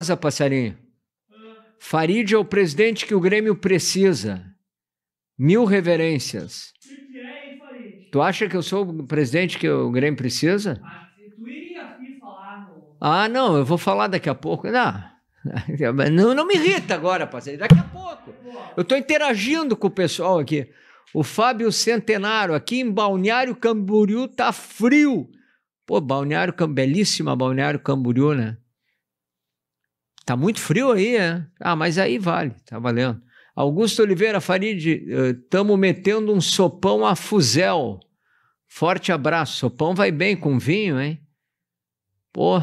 casa, passarinho. Farid é o presidente que o Grêmio precisa. Mil reverências. Tu acha que eu sou o presidente que o Grêmio precisa? Ah, não, eu vou falar daqui a pouco. Não, não, não me irrita agora, parceiro. Daqui a pouco. Eu estou interagindo com o pessoal aqui. O Fábio Centenário, aqui em Balneário Camboriú, tá frio. Pô, Balneário, belíssima Balneário Camboriú, né? Tá muito frio aí, é? Ah, mas aí vale, tá valendo. Augusto Oliveira Farid, estamos eh, metendo um sopão a fuzel. Forte abraço. Sopão vai bem com vinho, hein? Pô,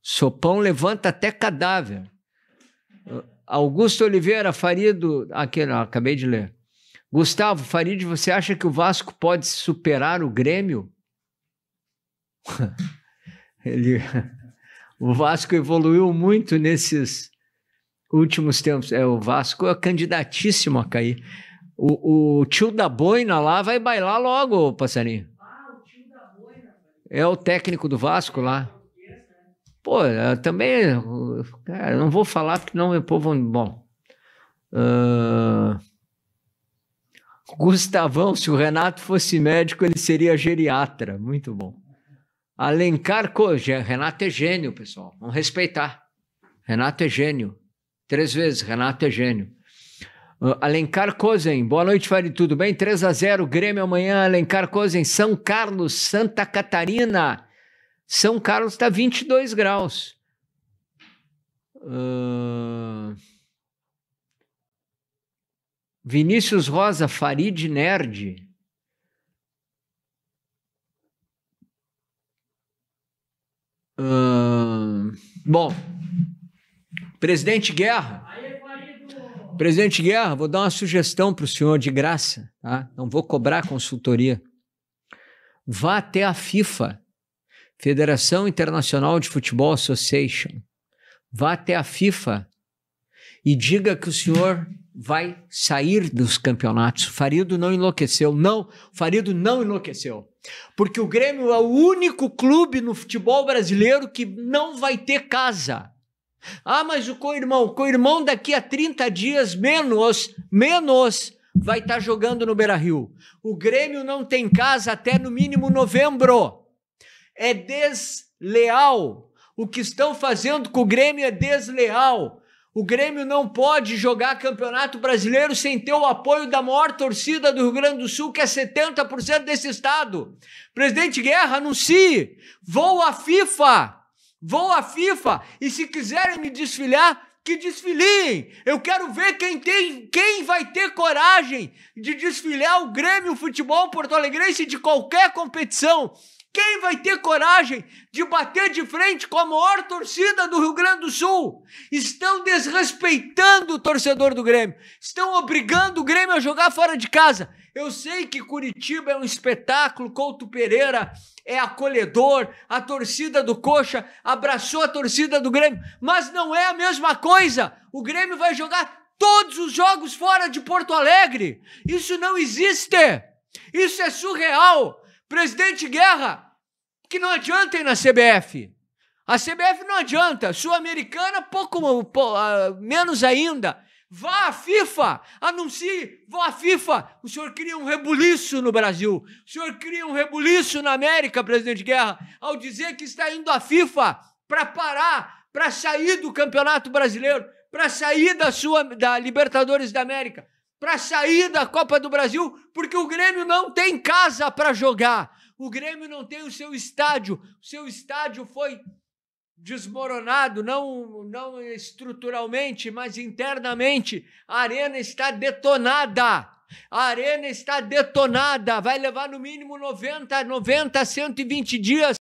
sopão levanta até cadáver. Ah, Augusto Oliveira Farid, aqui, não, acabei de ler. Gustavo Farid, você acha que o Vasco pode superar o Grêmio? Ele o Vasco evoluiu muito nesses últimos tempos. É, o Vasco é candidatíssimo a cair. O, o tio da boina lá vai bailar logo, passarinho. Ah, o tio da boina. É o técnico do Vasco lá. Pô, é, também. Cara, não vou falar porque não o povo. Bom. Uh, Gustavão, se o Renato fosse médico, ele seria geriatra. Muito bom. Alencar Coja, Renato é gênio, pessoal. Vamos respeitar. Renato é gênio. Três vezes, Renato é gênio. Ah, Alencar Cozen, boa noite, Fari, tudo bem? 3 a 0 Grêmio amanhã, Alencar Cozen, São Carlos, Santa Catarina. São Carlos está 22 graus. Uh... Vinícius Rosa, Farid Nerd. Bom, presidente Guerra. Presidente Guerra, vou dar uma sugestão para o senhor de graça, tá? Não vou cobrar consultoria. Vá até a FIFA, Federação Internacional de Futebol Association. Vá até a FIFA e diga que o senhor vai sair dos campeonatos. Farido não enlouqueceu. Não, Farido não enlouqueceu. Porque o Grêmio é o único clube no futebol brasileiro que não vai ter casa. Ah, mas o co-irmão, co-irmão daqui a 30 dias menos, menos vai estar tá jogando no Beira-Rio. O Grêmio não tem casa até no mínimo novembro. É desleal. O que estão fazendo com o Grêmio é desleal o Grêmio não pode jogar Campeonato Brasileiro sem ter o apoio da maior torcida do Rio Grande do Sul, que é 70% desse estado. Presidente Guerra, anuncie! Vou à FIFA! Vou à FIFA! E se quiserem me desfilhar, que desfiliem! Eu quero ver quem, tem, quem vai ter coragem de desfilar o Grêmio Futebol Porto Alegrense de qualquer competição. Quem vai ter coragem de bater de frente com a maior torcida do Rio Grande do Sul? Estão desrespeitando o torcedor do Grêmio. Estão obrigando o Grêmio a jogar fora de casa. Eu sei que Curitiba é um espetáculo, Couto Pereira é acolhedor, a torcida do Coxa abraçou a torcida do Grêmio, mas não é a mesma coisa. O Grêmio vai jogar todos os jogos fora de Porto Alegre. Isso não existe. Isso é surreal. Presidente Guerra, que não adianta ir na CBF. A CBF não adianta. Sul-Americana, pouco, pouco uh, ah, menos ainda. Vá à FIFA, anuncie, vá à FIFA. O senhor cria um rebuliço no Brasil. O senhor cria um rebuliço na América, presidente Guerra, ao dizer que está indo à FIFA para parar, para sair do Campeonato Brasileiro, para sair da, sua, da Libertadores da América para sair da Copa do Brasil, porque o Grêmio não tem casa para jogar. O Grêmio não tem o seu estádio. O seu estádio foi desmoronado, não, não estruturalmente, mas internamente. A arena está detonada. A arena está detonada. Vai levar no mínimo 90, 90, 120 dias